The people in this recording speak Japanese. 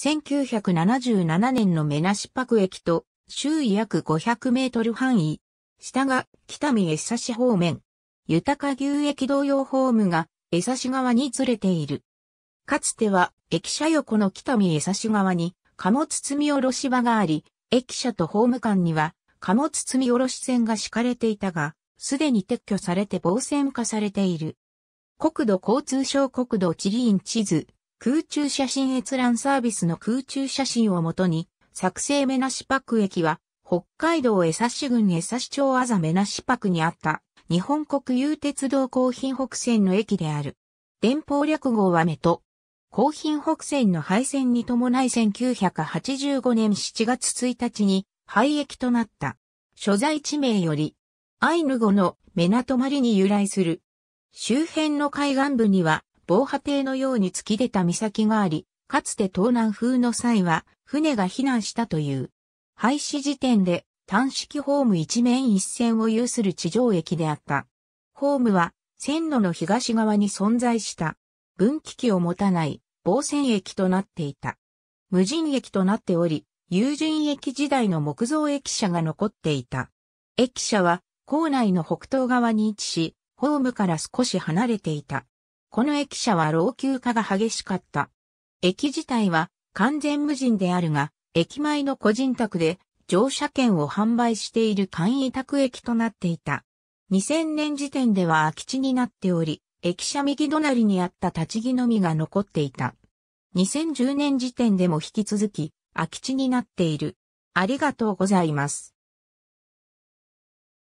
1977年のメナシパク駅と周囲約500メートル範囲、下が北見江差し方面、豊牛駅同様ホームが江差し側にずれている。かつては駅舎横の北見江差し側に貨物積み下ろし場があり、駅舎とホーム間には貨物積み下ろし線が敷かれていたが、すでに撤去されて防線化されている。国土交通省国土地理院地図空中写真閲覧サービスの空中写真をもとに、作成目なしパク駅は、北海道江差郡江差町あざ目なしパクにあった、日本国有鉄道高品北線の駅である。連邦略号は目と、高品北線の廃線に伴い1985年7月1日に廃駅となった。所在地名より、アイヌ語のメナ泊まりに由来する。周辺の海岸部には防波堤のように突き出た岬があり、かつて東南風の際は船が避難したという。廃止時点で単式ホーム一面一線を有する地上駅であった。ホームは線路の東側に存在した分岐器を持たない防線駅となっていた。無人駅となっており、友人駅時代の木造駅舎が残っていた。駅舎は校内の北東側に位置し、ホームから少し離れていた。この駅舎は老朽化が激しかった。駅自体は完全無人であるが、駅前の個人宅で乗車券を販売している簡易宅駅となっていた。2000年時点では空き地になっており、駅舎右隣にあった立ち木のみが残っていた。2010年時点でも引き続き空き地になっている。ありがとうございます。